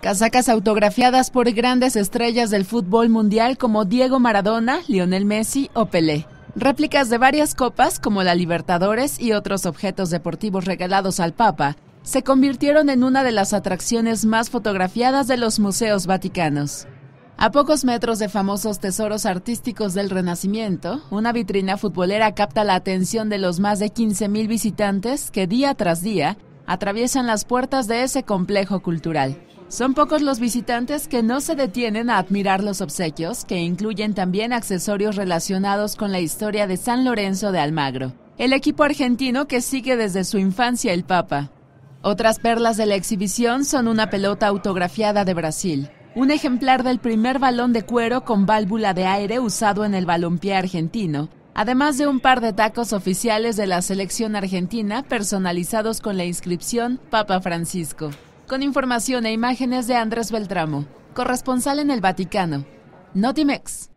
Casacas autografiadas por grandes estrellas del fútbol mundial como Diego Maradona, Lionel Messi o Pelé. Réplicas de varias copas como la Libertadores y otros objetos deportivos regalados al Papa se convirtieron en una de las atracciones más fotografiadas de los museos vaticanos. A pocos metros de famosos tesoros artísticos del Renacimiento, una vitrina futbolera capta la atención de los más de 15.000 visitantes que día tras día atraviesan las puertas de ese complejo cultural. Son pocos los visitantes que no se detienen a admirar los obsequios, que incluyen también accesorios relacionados con la historia de San Lorenzo de Almagro, el equipo argentino que sigue desde su infancia el Papa. Otras perlas de la exhibición son una pelota autografiada de Brasil, un ejemplar del primer balón de cuero con válvula de aire usado en el balompié argentino, además de un par de tacos oficiales de la selección argentina personalizados con la inscripción Papa Francisco. Con información e imágenes de Andrés Beltramo, corresponsal en el Vaticano. Notimex.